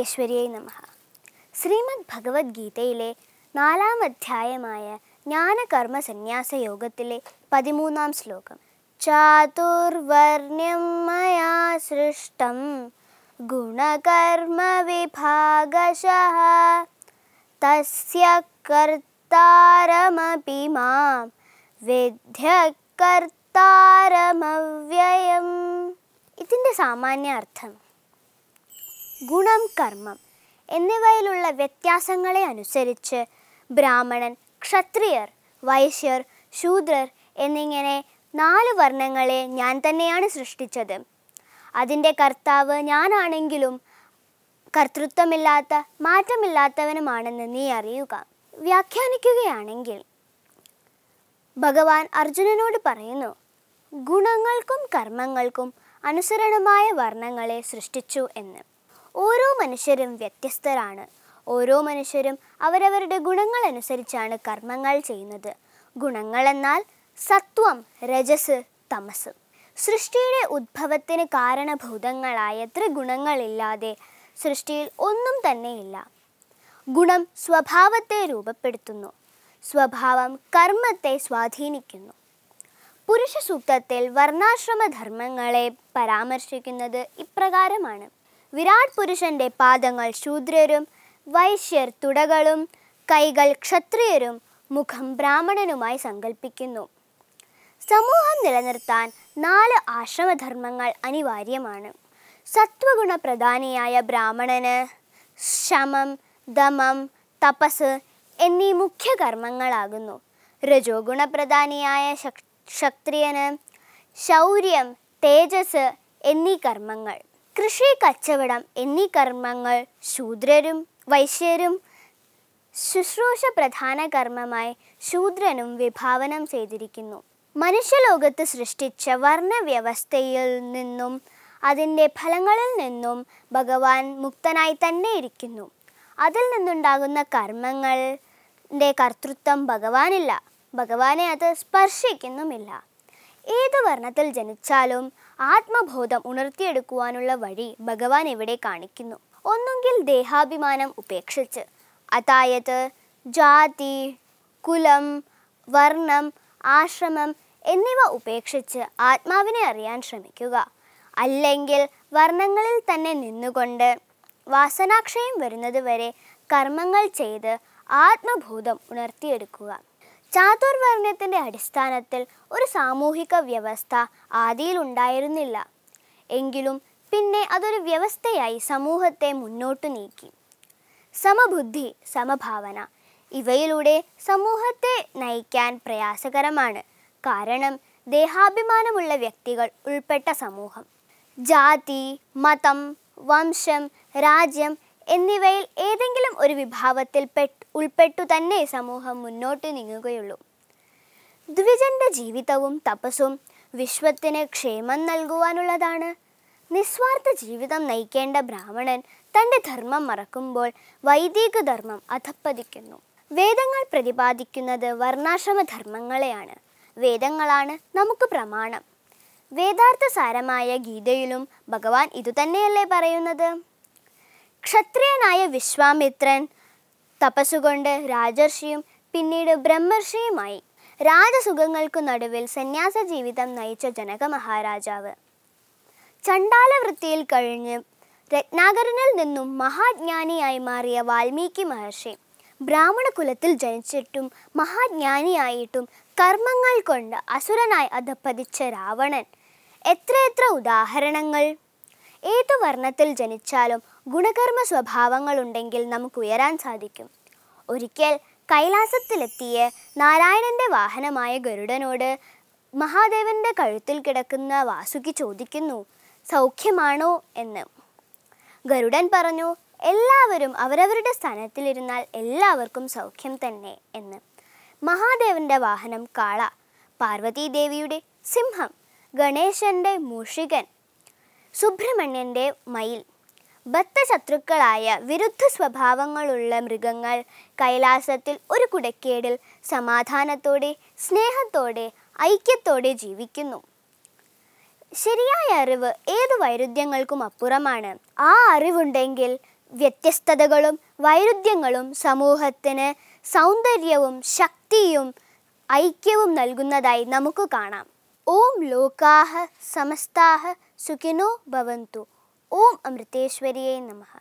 സർവേശ്വരിയെ നമ ശ്രീമദ് ഭഗവത്ഗീതയിലെ നാലാം അധ്യായമായ ജ്ഞാനകർമ്മ സന്യാസ യോഗത്തിലെ പതിമൂന്നാം ശ്ലോകം ചാതുർവർണ്യം മയാ സൃഷ്ടം ഗുണകർമ്മ വിഭാഗശ തസ്യ കർത്താരമപി മാം വിദ്യ കർത്താരമവ്യയം ഇതിൻ്റെ സാമാന്യ അർത്ഥം ഗുണം കർമ്മം എന്നിവയിലുള്ള വ്യത്യാസങ്ങളെ അനുസരിച്ച് ബ്രാഹ്മണൻ ക്ഷത്രിയർ വൈശ്യർ ശൂദ്രർ എന്നിങ്ങനെ നാല് വർണ്ണങ്ങളെ ഞാൻ തന്നെയാണ് സൃഷ്ടിച്ചത് അതിൻ്റെ കർത്താവ് ഞാനാണെങ്കിലും കർത്തൃത്വമില്ലാത്ത മാറ്റമില്ലാത്തവനുമാണെന്ന് നീ അറിയുക വ്യാഖ്യാനിക്കുകയാണെങ്കിൽ ഭഗവാൻ അർജുനനോട് പറയുന്നു ഗുണങ്ങൾക്കും കർമ്മങ്ങൾക്കും അനുസരണമായ വർണ്ണങ്ങളെ സൃഷ്ടിച്ചു എന്ന് ഓരോ മനുഷ്യരും വ്യത്യസ്തരാണ് ഓരോ മനുഷ്യരും അവരവരുടെ ഗുണങ്ങൾ അനുസരിച്ചാണ് കർമ്മങ്ങൾ ചെയ്യുന്നത് ഗുണങ്ങളെന്നാൽ സത്വം രജസ് തമസ് സൃഷ്ടിയുടെ ഉദ്ഭവത്തിന് കാരണഭൂതങ്ങളായ ത്രിഗുണങ്ങളില്ലാതെ സൃഷ്ടിയിൽ ഒന്നും തന്നെയില്ല ഗുണം സ്വഭാവത്തെ രൂപപ്പെടുത്തുന്നു സ്വഭാവം കർമ്മത്തെ സ്വാധീനിക്കുന്നു പുരുഷ സൂക്തത്തിൽ വർണ്ണാശ്രമധർമ്മങ്ങളെ പരാമർശിക്കുന്നത് ഇപ്രകാരമാണ് വിരാട് പുരുഷന്റെ പാദങ്ങൾ ശൂദ്രരും വൈശ്യർ തുടകളും കൈകൾ ക്ഷത്രിയരും മുഖം ബ്രാഹ്മണനുമായി സങ്കല്പിക്കുന്നു സമൂഹം നിലനിർത്താൻ നാല് ആശ്രമധർമ്മങ്ങൾ അനിവാര്യമാണ് സത്വഗുണ പ്രധാനിയായ ബ്രാഹ്മണന് ശമം ദമം തപസ് എന്നീ മുഖ്യ കർമ്മങ്ങളാകുന്നു ഗുണപ്രധാനിയായ ക്ഷത്രിയന് ശൗര്യം തേജസ് എന്നീ കർമ്മങ്ങൾ കൃഷി കച്ചവടം എന്നീ കർമ്മങ്ങൾ ശൂദ്രരും വൈശ്യരും ശുശ്രൂഷ പ്രധാന കർമ്മമായി ശൂദ്രനും വിഭാവനം ചെയ്തിരിക്കുന്നു മനുഷ്യലോകത്ത് സൃഷ്ടിച്ച വർണ്ണവ്യവസ്ഥയിൽ നിന്നും അതിൻ്റെ ഫലങ്ങളിൽ നിന്നും ഭഗവാൻ മുക്തനായി തന്നെ ഇരിക്കുന്നു അതിൽ നിന്നുണ്ടാകുന്ന കർമ്മങ്ങളുടെ കർത്തൃത്വം ഭഗവാനില്ല ഭഗവാനെ അത് സ്പർശിക്കുന്നുമില്ല ഏത് വർണ്ണത്തിൽ ജനിച്ചാലും ആത്മബോധം ഉണർത്തിയെടുക്കുവാനുള്ള വഴി ഭഗവാൻ ഇവിടെ കാണിക്കുന്നു ഒന്നുകിൽ ദേഹാഭിമാനം ഉപേക്ഷിച്ച് അതായത് ജാതി കുലം വർണ്ണം ആശ്രമം എന്നിവ ഉപേക്ഷിച്ച് ആത്മാവിനെ അറിയാൻ ശ്രമിക്കുക അല്ലെങ്കിൽ വർണ്ണങ്ങളിൽ തന്നെ നിന്നുകൊണ്ട് വാസനാക്ഷയം വരുന്നതുവരെ കർമ്മങ്ങൾ ചെയ്ത് ആത്മഭൂതം ഉണർത്തിയെടുക്കുക ചാതുർവർണ്ണത്തിൻ്റെ അടിസ്ഥാനത്തിൽ ഒരു സാമൂഹിക വ്യവസ്ഥ ഉണ്ടായിരുന്നില്ല എങ്കിലും പിന്നെ അതൊരു വ്യവസ്ഥയായി സമൂഹത്തെ മുന്നോട്ടു നീക്കി സമബുദ്ധി സമഭാവന ഇവയിലൂടെ സമൂഹത്തെ നയിക്കാൻ പ്രയാസകരമാണ് കാരണം ദേഹാഭിമാനമുള്ള വ്യക്തികൾ ഉൾപ്പെട്ട സമൂഹം ജാതി മതം വംശം രാജ്യം എന്നിവയിൽ ഏതെങ്കിലും ഒരു വിഭാവത്തിൽ പെട്ട് ഉൾപ്പെട്ടു തന്നെ സമൂഹം മുന്നോട്ട് നീങ്ങുകയുള്ളൂ ദ്വിജന്റെ ജീവിതവും തപസ്സും വിശ്വത്തിന് ക്ഷേമം നൽകുവാനുള്ളതാണ് നിസ്വാർത്ഥ ജീവിതം നയിക്കേണ്ട ബ്രാഹ്മണൻ തൻ്റെ ധർമ്മം മറക്കുമ്പോൾ വൈദിക ധർമ്മം അധപ്പതിക്കുന്നു വേദങ്ങൾ പ്രതിപാദിക്കുന്നത് വർണ്ണാശ്രമ ധർമ്മങ്ങളെയാണ് വേദങ്ങളാണ് നമുക്ക് പ്രമാണം വേദാർത്ഥ സാരമായ ഗീതയിലും ഭഗവാൻ ഇതുതന്നെയല്ലേ പറയുന്നത് ക്ഷത്രിയനായ വിശ്വാമിത്രൻ തപസ്സുകൊണ്ട് രാജർഷിയും പിന്നീട് ബ്രഹ്മർഷിയുമായി രാജസുഖങ്ങൾക്കു നടുവിൽ സന്യാസ ജീവിതം നയിച്ച ജനക മഹാരാജാവ് ചണ്ടാലവൃത്തിയിൽ കഴിഞ്ഞ് രത്നാകരനിൽ നിന്നും മഹാജ്ഞാനിയായി മാറിയ വാൽമീകി മഹർഷി ബ്രാഹ്മണ കുലത്തിൽ ജനിച്ചിട്ടും മഹാജ്ഞാനിയായിട്ടും കർമ്മങ്ങൾ കൊണ്ട് അസുരനായി അധപ്പതിച്ച രാവണൻ എത്രയെത്ര ഉദാഹരണങ്ങൾ ഏതു വർണ്ണത്തിൽ ജനിച്ചാലും ഗുണകർമ്മ സ്വഭാവങ്ങളുണ്ടെങ്കിൽ ഉയരാൻ സാധിക്കും ഒരിക്കൽ കൈലാസത്തിലെത്തിയ നാരായണന്റെ വാഹനമായ ഗരുഡനോട് മഹാദേവന്റെ കഴുത്തിൽ കിടക്കുന്ന വാസുകി ചോദിക്കുന്നു സൗഖ്യമാണോ എന്ന് ഗരുഡൻ പറഞ്ഞു എല്ലാവരും അവരവരുടെ സ്ഥാനത്തിലിരുന്നാൽ എല്ലാവർക്കും സൗഖ്യം തന്നെ എന്ന് മഹാദേവന്റെ വാഹനം കാള പാർവതീദേവിയുടെ സിംഹം ഗണേശന്റെ മൂഷികൻ സുബ്രഹ്മണ്യന്റെ മയിൽ ബദ്ധശത്രുക്കളായ വിരുദ്ധ സ്വഭാവങ്ങളുള്ള മൃഗങ്ങൾ കൈലാസത്തിൽ ഒരു കുടക്കേടിൽ സമാധാനത്തോടെ സ്നേഹത്തോടെ ഐക്യത്തോടെ ജീവിക്കുന്നു ശരിയായ അറിവ് ഏത് വൈരുദ്ധ്യങ്ങൾക്കും അപ്പുറമാണ് ആ അറിവുണ്ടെങ്കിൽ വ്യത്യസ്തതകളും വൈരുദ്ധ്യങ്ങളും സമൂഹത്തിന് സൗന്ദര്യവും ശക്തിയും ഐക്യവും നൽകുന്നതായി നമുക്ക് കാണാം ഓം ലോകാഹ സമസ്താഹ സുഖിനോ ഭവന്തു ओम अमृतेश्वरीय नमः